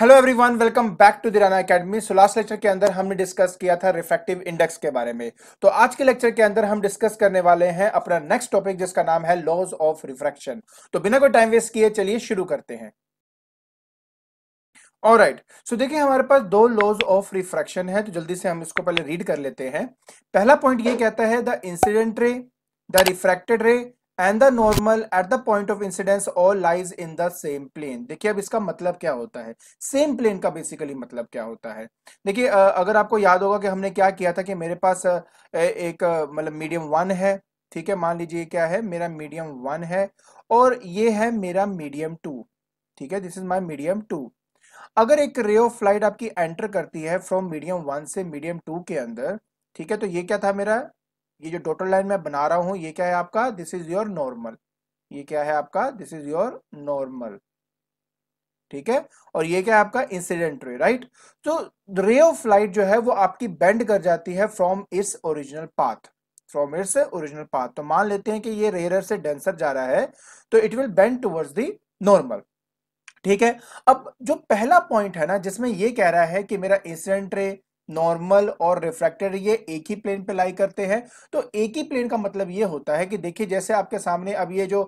Hello everyone welcome back to the academy so last lecture के अंदर हमने discuss किया था रिफेक्टिव इंडेक्स के बारे में तो आज के लेक्चर के अंदर हम डिस्कस करने वाले हैं अपना नेक्स्ट टॉपिक जिसका नाम है लॉज ऑफ रिफ्रैक्शन तो बिना कोई टाइम वेस्ट किए चलिए शुरू करते हैं और राइट सो देखिए हमारे पास दो लॉज ऑफ रिफ्रैक्शन है तो जल्दी से हम इसको पहले रीड कर लेते हैं पहला पॉइंट ये कहता है the incident ray the refracted ray and the normal at the point of incidence all lies in the same plane देखिए अब इसका मतलब क्या होता है सेम प्लेन का बेसिकली मतलब क्या होता है देखिए अगर आपको याद होगा कि हमने क्या किया था कि मेरे पास एक मतलब मीडियम वन है ठीक है मान लीजिए क्या है मेरा मीडियम वन है और ये है मेरा मीडियम टू ठीक है this is my medium two अगर एक रे ऑफ लाइट आपकी एंटर करती है फ्रॉम मीडियम वन से मीडियम टू के अंदर ठीक है तो ये क्या था मेरा ये जो टोटल लाइन मैं बना रहा हूँ ये क्या है आपका दिस इज योर नॉर्मल ये क्या है आपका दिस इज योर नॉर्मल ठीक है और ये क्या है आपका इंसिडेंट रे राइट तो रे ऑफ लाइट जो है वो आपकी बेंड कर जाती है from its original path from its original path तो मान लेते हैं कि ये रेयर से डेंसर जा रहा है तो it will bend towards the normal ठीक है अब जो पहला पॉइंट है ना जिसमें ये कह रहा है कि मेरा इंसिडेंट रे नॉर्मल और रिफ्रैक्टेड ये एक ही प्लेन पे लाई करते हैं तो एक ही प्लेन का मतलब ये होता है कि देखिए जैसे आपके सामने अब ये जो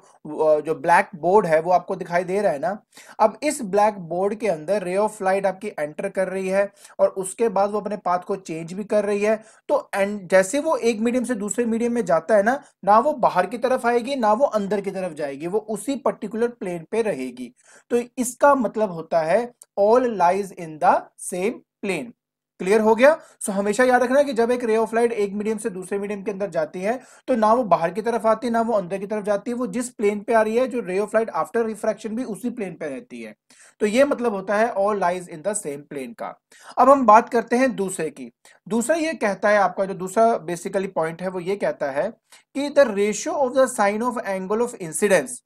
जो ब्लैक बोर्ड है वो आपको दिखाई दे रहा है ना अब इस ब्लैक बोर्ड के अंदर रे ऑफ लाइट आपकी एंटर कर रही है और उसके बाद वो अपने पाथ को चेंज भी कर रही है तो एंड जैसे वो एक मीडियम से दूसरे मीडियम में जाता है ना ना वो बाहर की तरफ आएगी ना वो अंदर की तरफ जाएगी वो उसी पर्टिकुलर प्लेन पे रहेगी तो इसका मतलब होता है all lies in the same plane clear हो गया सो so, हमेशा याद रखना कि जब एक रे ऑफ लाइट एक मीडियम से दूसरे मीडियम के अंदर जाती है तो ना वो बाहर की तरफ आती है ना वो अंदर की तरफ जाती है वो जिस प्लेन पे आ रही है जो रे ऑफ लाइट आफ्टर रिफ्रैक्शन भी उसी प्लेन पे रहती है तो ये मतलब होता है all lies in the same plane का अब हम बात करते हैं दूसरे की दूसरा ये कहता है आपका जो दूसरा बेसिकली पॉइंट है वो ये कहता है कि the ratio of the sine of angle of incidence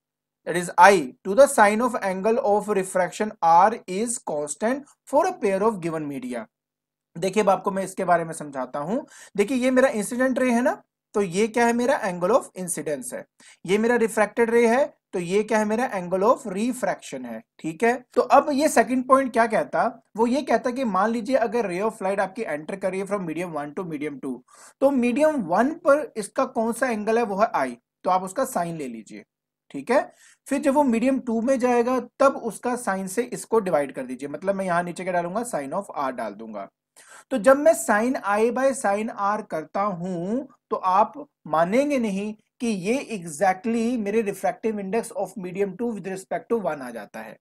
that is i to the sine of angle of refraction r is constant for a pair of given media देखिए अब आपको मैं इसके बारे में समझाता हूं देखिए ये मेरा इंसिडेंट रे है ना तो ये क्या है मेरा एंगल ऑफ इंसिडेंस है ये मेरा रिफ्रैक्टेड रे है तो ये क्या है मेरा एंगल ऑफ रिफ्रैक्शन है ठीक है तो अब ये सेकंड पॉइंट क्या कहता वो ये कहता कि मान लीजिए अगर रे ऑफ लाइट आपकी एंटर करिए from medium one to medium two तो मीडियम वन पर इसका कौन सा एंगल है वो है आई तो आप उसका साइन ले लीजिए ठीक है फिर जब वो मीडियम टू में जाएगा तब उसका साइन से इसको डिवाइड कर दीजिए मतलब मैं यहां नीचे क्या डालूंगा साइन ऑफ आर डाल दूंगा तो जब मैं sine i by sine r करता हूं तो आप मानेंगे नहीं कि ये एग्जैक्टली exactly मेरे refractive index of medium two with respect to one आ जाता है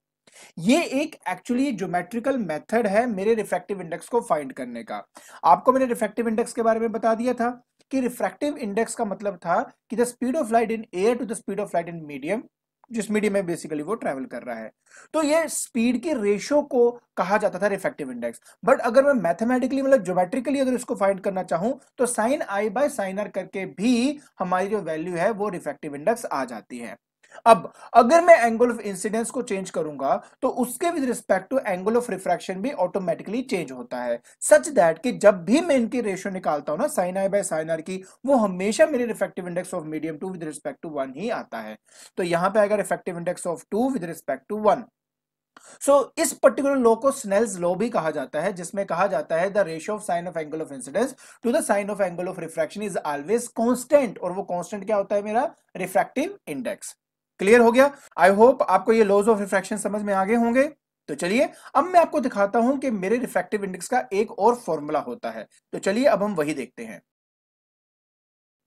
ये एक एक्चुअली ज्योमेट्रिकल मेथड है मेरे रिफ्रैक्टिव इंडेक्स को फाइंड करने का आपको मैंने रिफ्रैक्टिव इंडेक्स के बारे में बता दिया था कि रिफ्रैक्टिव इंडेक्स का मतलब था कि the speed of light in air to the speed of light in medium जिस मीडियम में बेसिकली वो ट्रैवल कर रहा है तो ये स्पीड के रेशो को कहा जाता था रिफेक्टिव इंडेक्स बट अगर मैं मैथमेटिकली मतलब ज्योमेट्रिकली अगर इसको फाइंड करना चाहूं तो sine i by sine r करके भी हमारी जो वैल्यू है वो रिफेक्टिव इंडेक्स आ जाती है अब अगर मैं एंगल ऑफ इंसिडेंस को चेंज करूंगा तो उसके with respect to angle of refraction भी ऑटोमेटिकली चेंज होता है सच दैट कि जब भी मैं इनकी रेशियो निकालता हूं ना sine i by sine r की वो हमेशा मेरे refractive index of medium two with respect to one ही आता है तो यहां पर आएगा refractive index of two with respect to one so, इस पर्टिकुलर लॉ को स्नेल्स लॉ भी कहा जाता है जिसमें कहा जाता है the ratio of sine of angle of incidence to the sine of angle of refraction is always constant और वो कांस्टेंट क्या होता है मेरा रिफ्रैक्टिव इंडेक्स क्लियर हो गया आई होप आपको ये लॉज ऑफ रिफ्रैक्शन समझ में आगे होंगे तो चलिए अब मैं आपको दिखाता हूं कि मेरे रिफ्रैक्टिव इंडेक्स का एक और फॉर्मूला होता है तो चलिए अब हम वही देखते हैं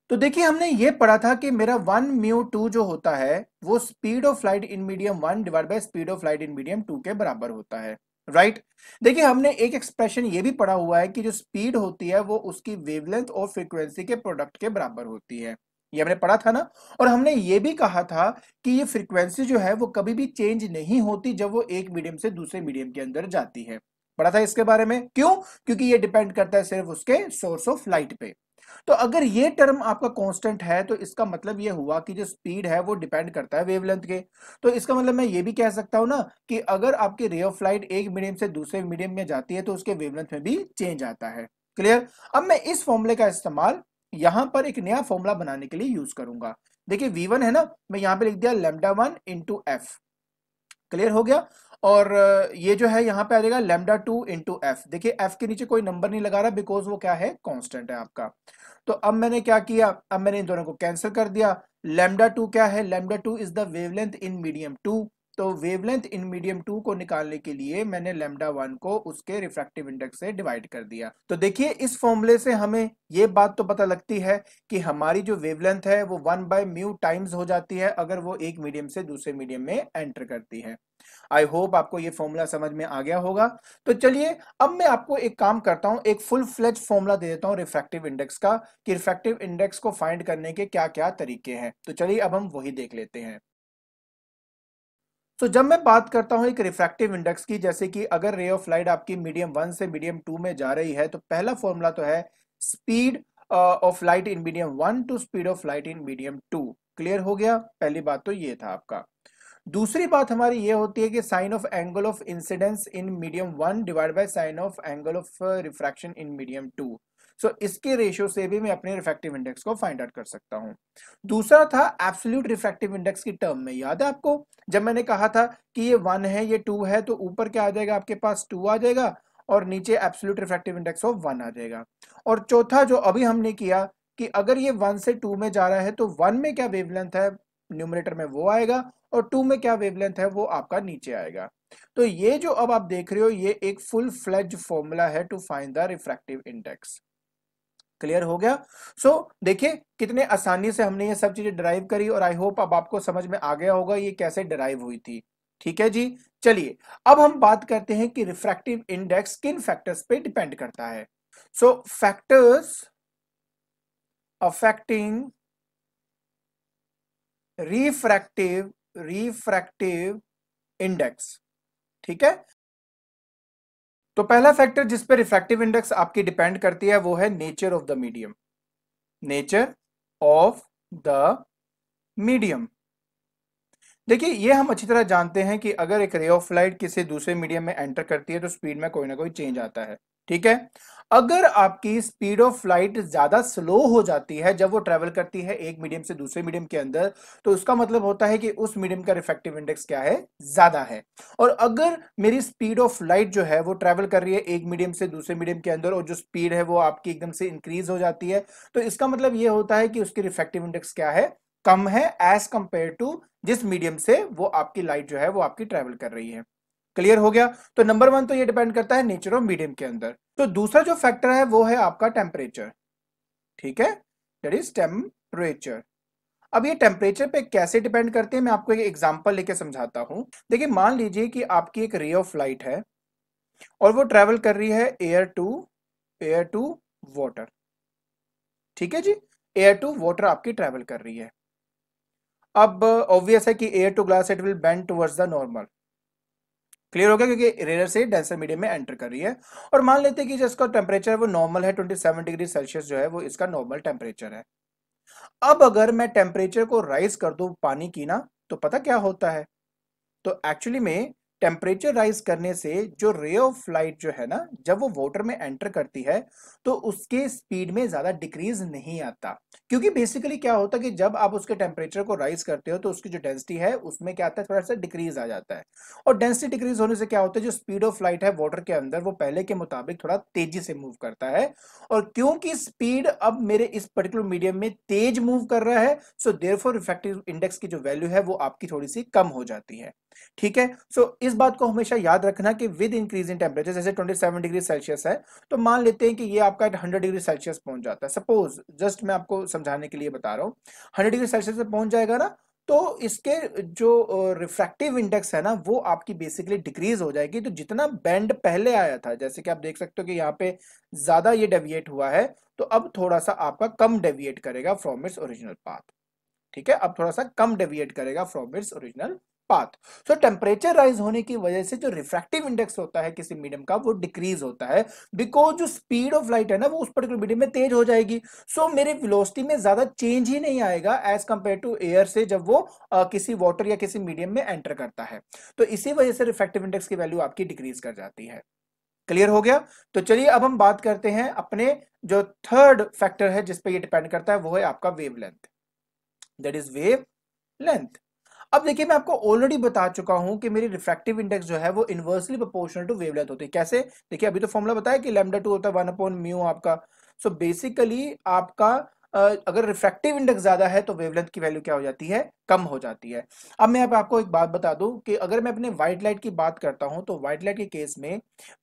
तो देखिए हमने ये पढ़ा था कि मेरा वन म्यू टू जो होता है वो speed of light in medium one divide by speed of light in medium two के बराबर होता है राइट right? देखिए हमने एक एक्सप्रेशन ये भी पढ़ा हुआ है कि जो स्पीड होती है वो उसकी वेवलेंथ और फ्रीक्वेंसी के प्रोडक्ट के बराबर होती है ये हमने पढ़ा था ना और हमने ये भी कहा था कि ये फ्रीक्वेंसी जो है वो कभी भी चेंज नहीं होती जब वो एक मीडियम से दूसरे मीडियम के अंदर जाती है पढ़ा था इसके बारे में क्यों क्योंकि ये डिपेंड करता है सिर्फ उसके सोर्स ऑफ लाइट पे तो अगर ये टर्म आपका कांस्टेंट है तो इसका मतलब ये हुआ कि जो स्पीड है वो डिपेंड करता है वेवलेंथ के तो इसका मतलब मैं ये भी कह सकता हूं ना कि अगर आपकी रे ऑफ लाइट एक मीडियम से दूसरे मीडियम में जाती है तो उसके वेवलेंथ में भी चेंज आता है क्लियर अब मैं इस फॉर्मूले का इस्तेमाल यहां पर एक नया फॉर्मूला बनाने के लिए यूज करूंगा देखिए वी वन है ना मैं यहाँ पे लिख दिया lambda one into f clear हो गया और ये जो है यहाँ पे आ जाएगा लेमडा टू इंटू एफ देखिए एफ के नीचे कोई नंबर नहीं लगा रहा बिकॉज वो क्या है कॉन्स्टेंट है आपका तो अब मैंने क्या किया अब मैंने इन दोनों को कैंसिल कर दिया लेमडा टू क्या है lambda two is the wavelength in medium two तो वेवलेंथ इन मीडियम टू को निकालने के लिए मैंने लेमडा वन को उसके रिफ्रैक्टिव इंडेक्स से डिवाइड कर दिया तो देखिए इस फॉर्मूले से हमें ये बात तो पता लगती है कि हमारी जो वेवलेंथ है वो वन बाय म्यू टाइम्स हो जाती है अगर वो एक मीडियम से दूसरे मीडियम में एंटर करती है आई होप आपको ये फॉर्मूला समझ में आ गया होगा तो चलिए अब मैं आपको एक काम करता हूं एक फुल फ्लेज फॉर्मूला दे देता हूं रिफ्रैक्टिव इंडेक्स का कि रिफ्रैक्टिव इंडेक्स को फाइंड करने के क्या क्या तरीके हैं तो चलिए अब हम वही देख लेते हैं तो जब मैं बात करता हूं एक रिफ्रैक्टिव इंडेक्स की जैसे कि अगर रे ऑफ लाइट आपकी मीडियम वन से मीडियम टू में जा रही है तो पहला फॉर्मूला तो है speed of light in medium one to speed of light in medium two clear हो गया पहली बात तो ये था आपका दूसरी बात हमारी ये होती है कि sine of angle of incidence in medium one divide by sine of angle of refraction in medium two so so, इसके रेशियो से भी मैं अपने रिफेक्टिव इंडेक्स को फाइंड आउट कर सकता हूँ दूसरा था एब्सोल्यूट रिफेक्टिव इंडेक्स की टर्म में याद है आपको जब मैंने कहा था कि ये वन है ये टू है तो ऊपर क्या आ जाएगा आपके पास टू आ जाएगा और नीचे absolute refractive index of one आ जाएगा और चौथा जो अभी हमने किया कि अगर ये वन से टू में जा रहा है तो वन में क्या वेवलेंथ है न्यूमरेटर में वो आएगा और टू में क्या वेवलेंथ है वो आपका नीचे आएगा तो ये जो अब आप देख रहे हो ये एक फुल फ्लेज फॉर्मूला है to find the refractive index clear हो गया सो so, देखिए कितने आसानी से हमने ये सब चीजें ड्राइव करी और आई होप अब आपको समझ में आ गया होगा ये कैसे ड्राइव हुई थी ठीक है जी चलिए अब हम बात करते हैं कि रिफ्रैक्टिव इंडेक्स किन फैक्टर्स पे डिपेंड करता है so factors affecting refractive refractive index ठीक है तो पहला फैक्टर जिस पर रिफ्रैक्टिव इंडेक्स आपकी डिपेंड करती है वो है nature of the medium nature of the medium देखिए ये हम अच्छी तरह जानते हैं कि अगर एक रे ऑफ लाइट किसी दूसरे मीडियम में एंटर करती है तो स्पीड में कोई ना कोई चेंज आता है ठीक है अगर आपकी स्पीड ऑफ लाइट ज्यादा स्लो हो जाती है जब वो ट्रेवल करती है एक मीडियम से दूसरे मीडियम के अंदर तो उसका मतलब होता है कि उस मीडियम का रिफेक्टिव इंडेक्स क्या है ज्यादा है और अगर मेरी स्पीड ऑफ लाइट जो है वो ट्रेवल कर रही है एक मीडियम से दूसरे मीडियम के अंदर और जो स्पीड है वो आपकी एकदम से इंक्रीज हो जाती है तो इसका मतलब ये होता है कि उसकी रिफेक्टिव इंडेक्स क्या है कम है एज कंपेयर टू जिस मीडियम से वो आपकी लाइट जो है वो आपकी ट्रेवल कर रही है क्लियर हो गया तो नंबर वन तो ये डिपेंड करता है नेचर ऑफ मीडियम के अंदर तो दूसरा जो फैक्टर है वो है आपका टेम्परेचर ठीक है दैट इज टेम्परेचर अब ये टेम्परेचर पे कैसे डिपेंड करते हैं मैं आपको एक एग्जांपल लेके समझाता हूँ देखिए मान लीजिए कि आपकी एक रे ऑफ लाइट है और वो ट्रेवल कर रही है air to air to water ठीक है जी एयर टू वॉटर आपकी ट्रेवल कर रही है अब ऑब्वियस है कि air to glass it will bend towards the normal clear हो गया क्योंकि रेयर से डेंसर मीडियम में एंटर कर रही है और मान लेते हैं कि जो टेम्परेचर वो नॉर्मल है 27 डिग्री सेल्सियस जो है वो इसका नॉर्मल टेम्परेचर है अब अगर मैं टेम्परेचर को राइज कर दू पानी की ना तो पता क्या होता है तो एक्चुअली में टेम्परेचर राइज करने से जो रे ऑफ लाइट जो है ना जब वो वाटर में एंटर करती है तो उसके स्पीड में ज्यादा डिक्रीज नहीं आता क्योंकि बेसिकली क्या होता है कि जब आप उसके टेम्परेचर को राइज करते हो तो उसकी जो डेंसिटी है उसमें क्या आता है थोड़ा सा डिक्रीज आ जाता है और डेंसिटी डिक्रीज होने से क्या होता है जो स्पीड ऑफ लाइट है वाटर के अंदर वो पहले के मुताबिक थोड़ा तेजी से मूव करता है और क्योंकि स्पीड अब मेरे इस पर्टिकुलर मीडियम में तेज मूव कर रहा है सो देर इफेक्टिव इंडेक्स की जो वैल्यू है वो आपकी थोड़ी सी कम हो जाती है ठीक है सो इस बात को हमेशा याद रखना कि विद इंक्रीज इन टेम्परेचर जैसे 27 डिग्री सेल्सियस है तो मान लेते हैं कि ये आपका 100 डिग्री सेल्सियस पहुंच जाता है सपोज जस्ट मैं आपको समझाने के लिए बता रहा हूँ हंड्रेड डिग्री सेल्सियस पे पहुंच जाएगा ना तो इसके जो रिफ्रैक्टिव इंडेक्स है ना वो आपकी बेसिकली डिक्रीज हो जाएगी तो जितना बैंड पहले आया था जैसे कि आप देख सकते हो कि यहाँ पे ज्यादा ये डेविएट हुआ है तो अब थोड़ा सा आपका कम डेविएट करेगा फ्रॉम इट्स ओरिजिनल पाथ ठीक है अब थोड़ा सा कम डेविएट करेगा from its original path so temperature rise होने की वजह से जो रिफ्रैक्टिव इंडेक्स होता है किसी मीडियम का वो डिक्रीज होता है बिकॉज जो स्पीड ऑफ लाइट है ना वो उस पर्टिकुलर मीडियम में तेज हो जाएगी सो so, मेरे विलोसिटी में ज्यादा चेंज ही नहीं आएगा एज कंपेयर टू एयर से जब वो आ, किसी वॉटर या किसी मीडियम में एंटर करता है तो इसी वजह से रिफ्रैक्टिव इंडेक्स की वैल्यू आपकी डिक्रीज कर जाती है क्लियर हो गया तो चलिए अब हम बात करते हैं अपने जो थर्ड फैक्टर है जिस पे ये डिपेंड करता है वो है आपका wavelength that is wavelength अब देखिए मैं आपको ऑलरेडी बता चुका हूं कि मेरी रिफ्रैक्टिव इंडेक्स जो है वो इनवर्सली प्रोपोर्शनल टू वेवलेंथ होती है कैसे देखिए अभी तो फॉर्मुला बताया कि लेमडा टू होता है वन अपॉन म्यू आपका सो so बेसिकली आपका अगर रिफ्रैक्टिव इंडेक्स ज्यादा है तो वेवलेंथ की वैल्यू क्या हो जाती है कम हो जाती है अब मैं अब आपको एक बात बता दूं कि अगर मैं अपने व्हाइट लाइट की बात करता हूं तो व्हाइट लाइट के केस में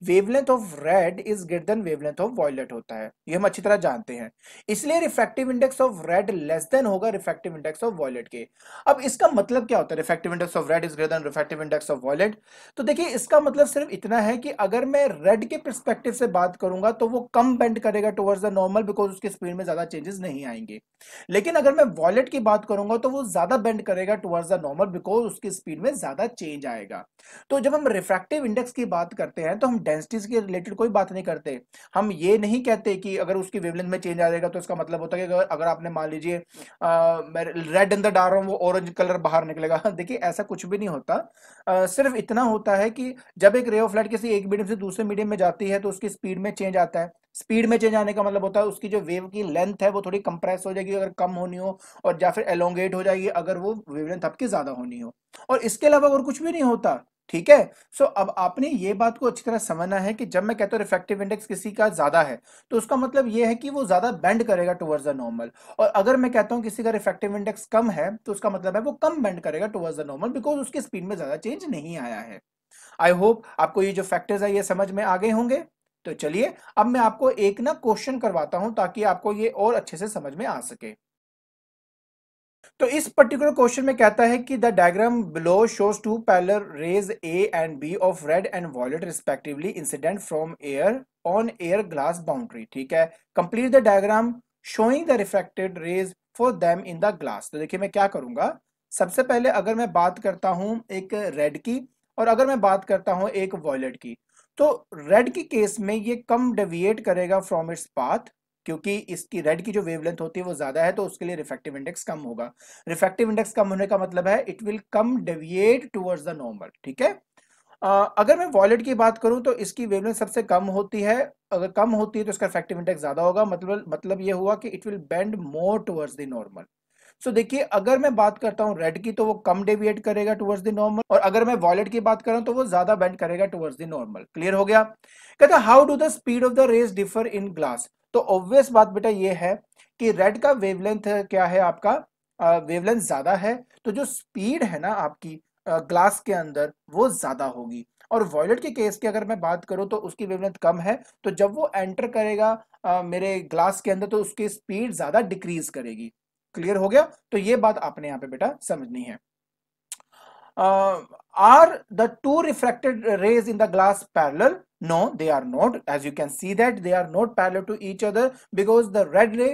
wavelength of red is greater than wavelength of violet होता है ये हम अच्छी तरह जानते हैं इसलिए refractive index of red less than होगा रिफ्रैक्टिव इंडेक्स ऑफ वॉयलेट के अब इसका मतलब क्या होता है refractive index of red is greater than refractive index of violet तो देखिए इसका मतलब सिर्फ इतना है कि अगर मैं रेड के परस्पेक्टिव से बात करूंगा तो वो कम बेंड करेगा टुवर्ड्स द नॉर्मल बिकॉज उसकी स्पीड में ज्यादा चेंजेस नहीं आएंगे लेकिन अगर मैं वॉयलेट की बात करूंगा तो वो ज्यादा बेंड एक्सटेंड करेगा टुवर्ड्स द नॉर्मल बिकॉज उसकी स्पीड में ज्यादा चेंज आएगा तो जब हम रिफ्रैक्टिव इंडेक्स की बात करते हैं तो हम डेंसिटीज के रिलेटेड कोई बात नहीं करते हम ये नहीं कहते कि अगर उसकी वेवलेंथ में चेंज आ जाएगा तो इसका मतलब होता है कि अगर आपने मान लीजिए रेड अंदर डाल रहा हूँ वो ऑरेंज कलर बाहर निकलेगा देखिए ऐसा कुछ भी नहीं होता आ, सिर्फ इतना होता है कि जब एक रे ऑफ लाइट किसी एक मीडियम से दूसरे मीडियम में जाती है तो उसकी स्पीड में चेंज आता है स्पीड में चेंज आने का मतलब होता है उसकी जो वेव की लेंथ है वो थोड़ी कंप्रेस हो जाएगी अगर कम होनी हो और या फिर एलोंगेट हो जाएगी अगर वो लेंथ आपकी ज्यादा होनी हो और इसके अलावा और कुछ भी नहीं होता ठीक है सो so, अब आपने ये बात को अच्छी तरह समझना है कि जब मैं कहता हूँ रिफेक्टिव इंडेक्स किसी का ज्यादा है तो उसका मतलब ये है कि वो ज्यादा बेंड करेगा टुवर्ड्स द नॉर्मल और अगर मैं कहता हूँ किसी का रिफेक्टिव इंडेक्स कम है तो उसका मतलब है वो कम बेंड करेगा टुवर्ड्स द नॉर्मल बिकॉज उसकी स्पीड में ज्यादा चेंज नहीं आया है आई होप आपको ये जो फैक्टर्स है ये समझ में आ गए होंगे तो चलिए अब मैं आपको एक ना क्वेश्चन करवाता हूं ताकि आपको ये और अच्छे से समझ में आ सके तो इस पर्टिकुलर क्वेश्चन में कहता है कि the diagram below shows two parallel rays A and B of red and violet respectively incident from air on air glass boundary ठीक है complete the diagram showing the reflected rays for them in the glass तो देखिए मैं क्या करूंगा सबसे पहले अगर मैं बात करता हूं एक रेड की और अगर मैं बात करता हूं एक वॉयलेट की तो रेड की केस में ये कम डेविएट करेगा फ्रॉम इट्स पाथ क्योंकि इसकी रेड की जो वेवलेंथ होती है वो ज्यादा है तो उसके लिए रिफेक्टिव इंडेक्स कम होगा रिफेक्टिव इंडेक्स कम होने का मतलब है इट विल कम डेविएट टूवर्ड्स द नॉर्मल ठीक है Uh, अगर मैं वॉलेट की बात करूं तो इसकी वेवलेंथ सबसे कम होती है अगर कम होती है तो इसका इफेक्टिव इंडेक्स ज्यादा होगा मतलब मतलब ये हुआ कि it will bend more towards the normal so देखिए अगर मैं बात करता हूँ रेड की तो वो कम डेविएट करेगा टुवर्ड्स द नॉर्मल और अगर मैं वॉलेट की बात करूँ तो वो ज्यादा बेंड करेगा टुवर्ड्स द नॉर्मल क्लियर हो गया कहता how do the speed of the rays differ in glass तो ऑब्वियस बात बेटा ये है कि रेड का वेवलेंथ क्या है आपका वेवलेंथ ज्यादा है तो जो स्पीड है ना आपकी ग्लास के अंदर वो ज्यादा होगी और वॉयलेट के केस की अगर मैं बात करूं तो उसकी वेवलेंथ कम है तो जब वो एंटर करेगा आ, मेरे ग्लास के अंदर तो उसकी स्पीड ज्यादा डिक्रीज करेगी क्लियर हो गया तो ये बात आपने यहाँ पे बेटा समझनी है are the two refracted rays in the glass parallel no they are not as you can see that they are not parallel to each other because the red ray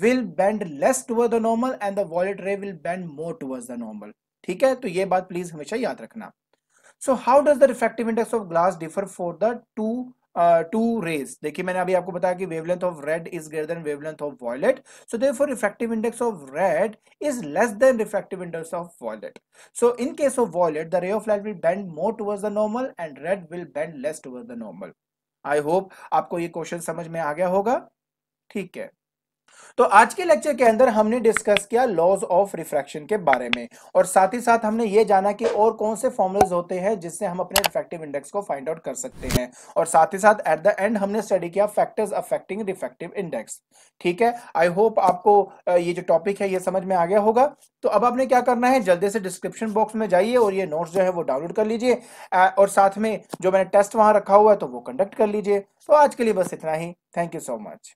will bend less toward the normal and the violet ray will bend more towards the normal ठीक है तो ये बात please हमेशा याद रखना so how does the refractive index of glass differ for the to to rays देखिए मैंने अभी आपको बताया कि wavelength of red is greater than wavelength of violet so for refractive index of red is less than refractive index of violet so in case of violet the ray of light will bend more towards the normal and red will bend less towards the normal I hope आपको ये question समझ में आ गया होगा ठीक है तो आज के लेक्चर के अंदर हमने डिस्कस किया लॉज ऑफ रिफ्रैक्शन के बारे में और साथ ही साथ हमने ये जाना कि और कौन से फॉर्मुलेज होते हैं जिससे हम अपने रिफ्रैक्टिव इंडेक्स को फाइंड आउट कर सकते हैं और साथ ही साथ एट द एंड हमने स्टडी किया फैक्टर्स अफेक्टिंग रिफ्रैक्टिव इंडेक्स ठीक है आई होप आपको ये जो टॉपिक है ये समझ में आ गया होगा तो अब आपने क्या करना है जल्दी से डिस्क्रिप्शन बॉक्स में जाइए और ये नोट्स जो है वो डाउनलोड कर लीजिए और साथ में जो मैंने टेस्ट वहां रखा हुआ है तो वो कंडक्ट कर लीजिए तो आज के लिए बस इतना ही थैंक यू सो मच